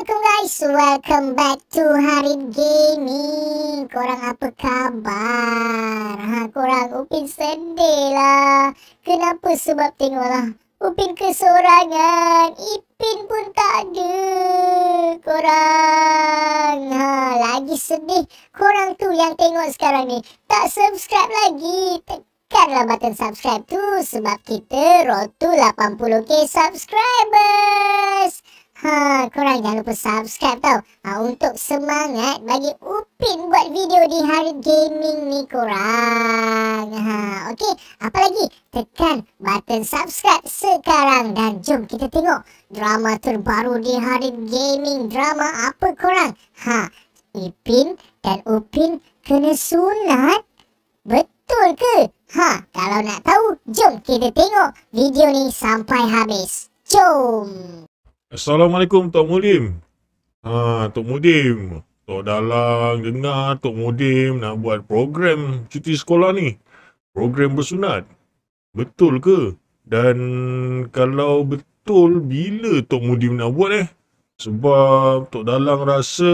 Assalamualaikum guys Welcome back to Harid Gaming Korang apa khabar? Ha, korang Upin sedih lah Kenapa sebab tengok lah Upin kesorangan Ipin pun tak ada Korang ha, Lagi sedih Korang tu yang tengok sekarang ni Tak subscribe lagi Tekanlah button subscribe tu Sebab kita roll to 80k subscribers Ha, korang jangan lupa subscribe tau. Ha, untuk semangat bagi Upin buat video di hari gaming ni korang. Ha, okey. Apa lagi? Tekan button subscribe sekarang dan jom kita tengok drama terbaru di hari gaming. Drama apa korang? Ha, Ipin dan Upin kena sunat? Betul ke? Ha, kalau nak tahu, jom kita tengok video ni sampai habis. Jom! Assalamualaikum Tok Mudim. Ha, Tok Mudim. Tok Dalang dengar Tok Mudim nak buat program cuti sekolah ni. Program bersunat. Betul ke? Dan kalau betul, bila Tok Mudim nak buat eh? Sebab Tok Dalang rasa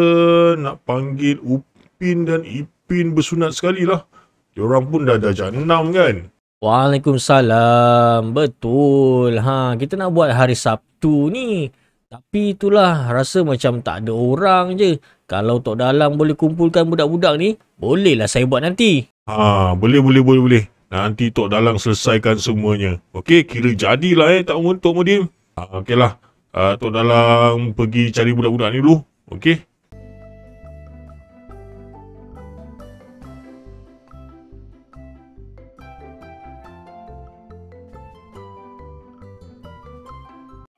nak panggil Upin dan Ipin bersunat sekali lah. Diorang pun dah dah enam kan? Waalaikumsalam. Betul. Ha, kita nak buat hari Sabtu ni. Tapi itulah rasa macam tak ada orang je. Kalau Tok Dalang boleh kumpulkan budak-budak ni, bolehlah saya buat nanti. Ha, boleh, boleh, boleh, boleh. Nanti Tok Dalang selesaikan semuanya. Okey, kira jadilah eh, Tok Mun, Tok Mudim. Ha, okeylah. Uh, Tok Dalang pergi cari budak-budak ni dulu. Okey.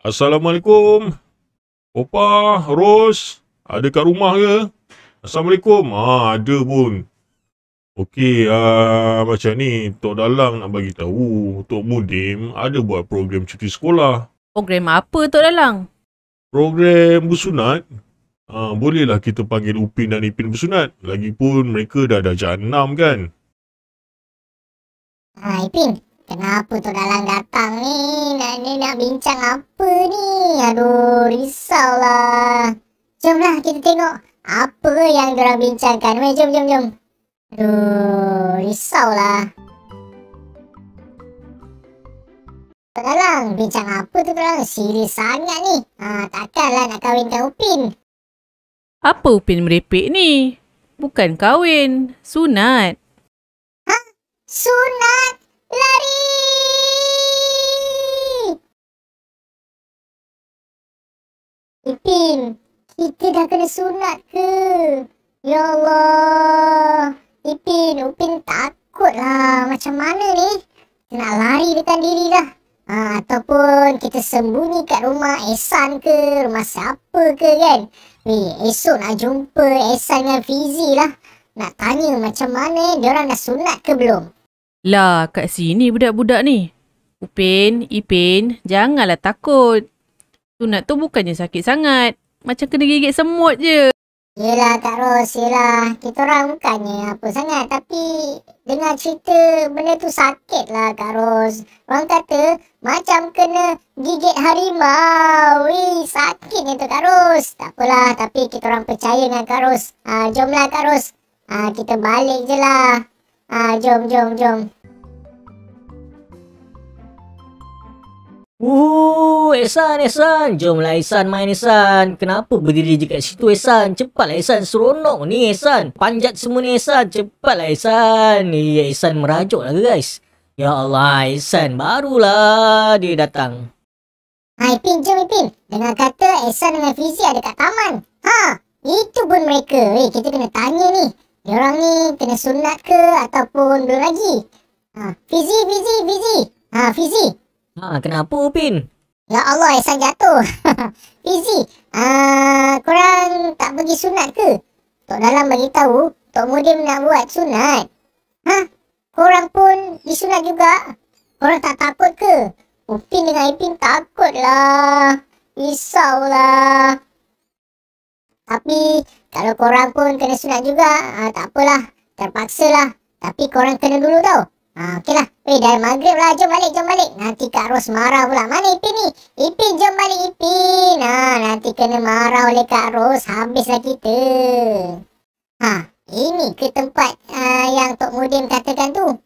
Assalamualaikum. Opa, Ros, ada kat rumah ke? Assalamualaikum. Ha, ada pun. Okey, uh, macam ni, Tok Dalang nak bagi tahu Tok Mudim ada buat program cuti sekolah. Program apa, Tok Dalang? Program bersunat. Ha, bolehlah kita panggil Upin dan Ipin bersunat. Lagipun mereka dah dah jam 6 kan? Ah, Ipin, Kenapa tu dalang datang ni? Nani nak bincang apa ni? Aduh, risau lah. Jomlah kita tengok apa yang diorang bincangkan. Mari, jom, jom, jom. Aduh, risaulah. Tok Dalang, bincang apa tu korang? Serius sangat ni. Ha, takkanlah nak kahwinkan Upin. Apa Upin merepek ni? Bukan kahwin, sunat. Ha? Sunat? Ipin, kita dah kena sunat ke? Ya Allah. Ipin, Upin takutlah. Macam mana ni? nak lari dekat diri lah. Ha, ataupun kita sembunyi kat rumah Ehsan ke rumah siapa ke kan ni esok nak jumpa Ehsan dengan Fizi lah nak tanya macam mana eh, dia dah sunat ke belum lah kat sini budak-budak ni Upin Ipin janganlah takut Sunat tu bukannya sakit sangat. Macam kena gigit semut je. Yelah Kak Ros, yelah. Kita orang bukannya apa sangat. Tapi dengar cerita benda tu sakit lah Kak Ros. Orang kata macam kena gigit harimau. Wih, sakitnya tu Kak Ros. Tak apalah, tapi kita orang percaya dengan Kak Ros. Ha, jomlah Kak Ros. Ha, kita balik je lah. Ha, jom, jom, jom. Wuuuh, Ehsan, Ehsan. Jomlah Ehsan main Ehsan. Kenapa berdiri je kat situ Ehsan? Cepatlah Ehsan, seronok ni Ehsan. Panjat semua ni Ehsan, cepatlah Ehsan. Eh, ya, Ehsan merajuklah guys. Ya Allah, Ehsan barulah dia datang. Hai Pin, jom Pin. Dengar kata Ehsan dengan Fizi ada kat taman. Ha, itu pun mereka. Weh, kita kena tanya ni. Diorang ni kena sunat ke ataupun belum lagi? Ha, Fizi, Fizi, Fizi. Ha, Fizi. Ha, kenapa Upin? Ya Allah, Aisan jatuh. Fizi, uh, korang tak pergi sunat ke? Tok Dalam beritahu, Tok Mudim nak buat sunat. Ha? Korang pun disunat juga? Korang tak takut ke? Upin oh, dengan Ipin takut lah. Risau lah. Tapi, kalau korang pun kena sunat juga, uh, tak apalah. Terpaksalah. Tapi korang kena dulu tau. Ha, okey lah. Weh, dah maghrib lah. Jom balik, jom balik. Nanti Kak Ros marah pula. Mana Ipin ni? Ipin, jom balik Ipin. Ha, nanti kena marah oleh Kak Ros. Habislah kita. Ha, ini ke tempat uh, yang Tok Mudim katakan tu?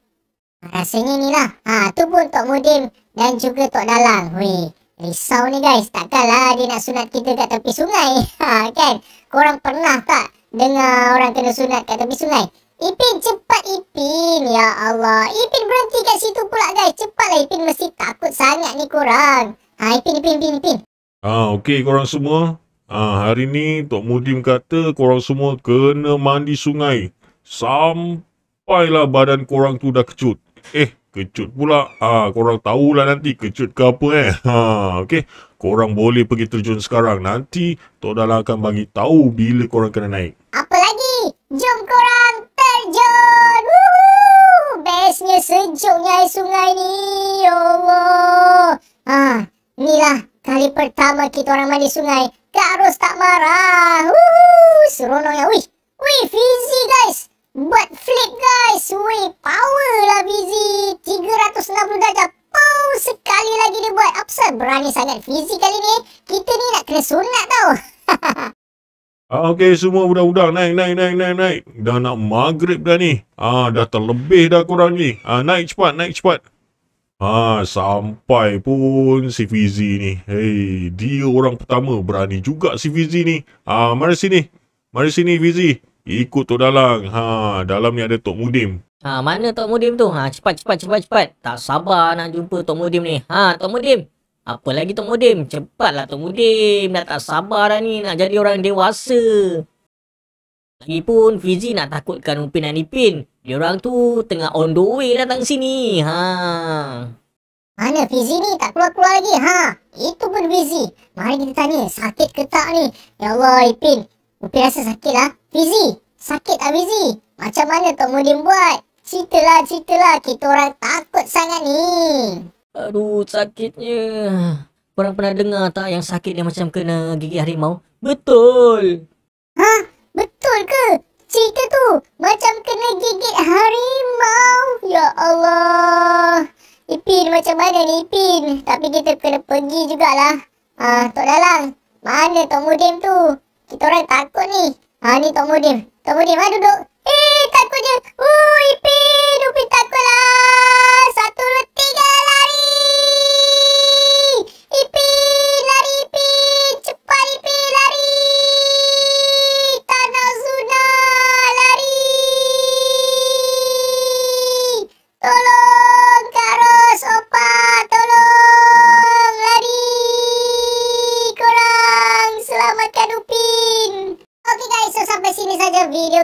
Rasanya ni lah. Ha, tu pun Tok Mudim dan juga Tok Dalang. Weh, risau ni guys. Takkanlah dia nak sunat kita kat tepi sungai. Ha, kan? Korang pernah tak dengar orang kena sunat kat tepi sungai? Ipin cepat Ipin Ya Allah Ipin berhenti kat situ pula guys Cepatlah Ipin mesti takut sangat ni korang Ha Ipin Ipin Ipin Ipin Ah, ha, korang semua. Ah, hari ni Tok Mudim kata korang semua kena mandi sungai. Sampailah badan korang tu dah kecut. Eh, kecut pula. Ah, ha, korang tahulah nanti kecut ke apa eh. Ha, okey. Korang boleh pergi terjun sekarang. Nanti Tok Dalang akan bagi tahu bila korang kena naik. Apa lagi? Jom sungai sungai ni oh, oh. ah ni lah kali pertama kita orang mandi sungai tak harus tak marah uh seronoknya wih wih fizy guys buat flip guys wih power lah fizy 360 darjah pow sekali lagi dia buat apa berani sangat fizy kali ni kita ni nak kena sunat Ah, Okey, semua budak-budak naik, naik, naik, naik, naik. Dah nak maghrib dah ni. Ah, dah terlebih dah kurang ni. Ah, naik cepat, naik cepat. Ah, sampai pun si Fizi ni. Hey dia orang pertama berani juga si Fizi ni. Ah, mari sini. Mari sini Fizi. Ikut tu dalam. Ha, dalam ni ada Tok Mudim. Ha, mana Tok Mudim tu? Ha, cepat, cepat, cepat, cepat. Tak sabar nak jumpa Tok Mudim ni. Ha, Tok Mudim. Apa lagi Tok Mudim? Cepatlah Tok Mudim. Dah tak sabar dah ni nak jadi orang dewasa. Lagipun Fizi nak takutkan Upin dan Ipin. Diorang tu tengah on the way datang sini. Ha. Mana Fizi ni tak keluar-keluar lagi? Ha. Itu pun Fizi. Mari kita tanya sakit ke tak ni? Ya Allah Ipin. Upin rasa sakit lah. Fizi. Sakit lah Fizi. Macam mana Tok Mudim buat? Ceritalah, ceritalah. Kita orang takut sangat ni. Aduh, sakitnya. Korang pernah dengar tak yang sakit yang macam kena gigi harimau? Betul! Ha? Betul ke? Cerita tu macam kena gigit harimau. Ya Allah. Ipin macam mana ni Ipin? Tapi kita kena pergi jugalah. Ha, Tok Dalang. Mana Tok Mudim tu? Kita orang takut ni. Ha, ni Tok Mudim. Tok Mudim, ha, duduk. Eh, takutnya. Oh, Ipin.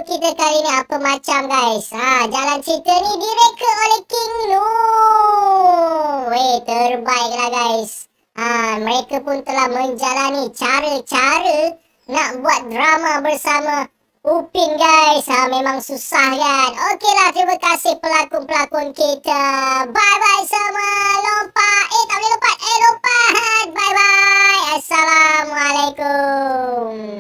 kita kali ni apa macam guys ha, Jalan cerita ni direka oleh King Lu Weh terbaik lah guys ha, Mereka pun telah menjalani cara-cara Nak buat drama bersama Upin guys ha, Memang susah kan Okey lah terima kasih pelakon-pelakon kita Bye-bye semua Lompat Eh tak boleh lompat Eh lupa. Bye-bye Assalamualaikum